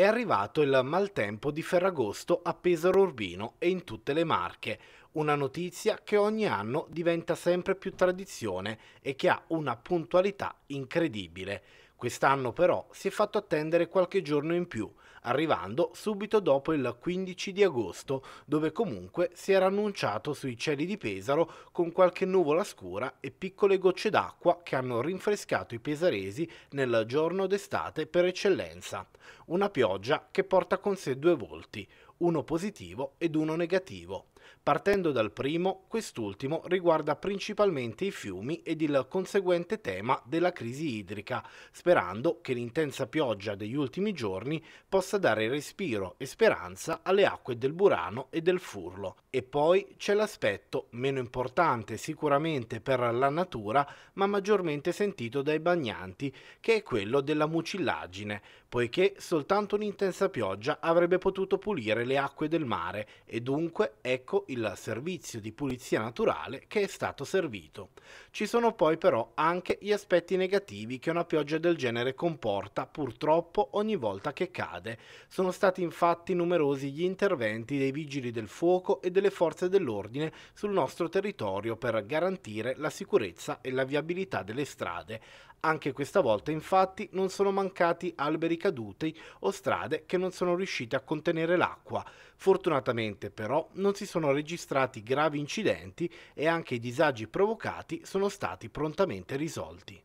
è arrivato il maltempo di Ferragosto a Pesaro Urbino e in tutte le Marche, una notizia che ogni anno diventa sempre più tradizione e che ha una puntualità incredibile. Quest'anno però si è fatto attendere qualche giorno in più, arrivando subito dopo il 15 di agosto, dove comunque si era annunciato sui cieli di Pesaro con qualche nuvola scura e piccole gocce d'acqua che hanno rinfrescato i pesaresi nel giorno d'estate per eccellenza. Una pioggia che porta con sé due volti, uno positivo ed uno negativo. Partendo dal primo, quest'ultimo riguarda principalmente i fiumi ed il conseguente tema della crisi idrica, sperando che l'intensa pioggia degli ultimi giorni possa dare respiro e speranza alle acque del Burano e del Furlo. E poi c'è l'aspetto meno importante sicuramente per la natura, ma maggiormente sentito dai bagnanti, che è quello della mucillaggine, poiché soltanto un'intensa pioggia avrebbe potuto pulire le acque del mare e dunque ecco il servizio di pulizia naturale che è stato servito. Ci sono poi però anche gli aspetti negativi che una pioggia del genere comporta purtroppo ogni volta che cade. Sono stati infatti numerosi gli interventi dei vigili del fuoco e delle forze dell'ordine sul nostro territorio per garantire la sicurezza e la viabilità delle strade. Anche questa volta infatti non sono mancati alberi caduti o strade che non sono riuscite a contenere l'acqua. Fortunatamente però non si sono registrati gravi incidenti e anche i disagi provocati sono stati prontamente risolti.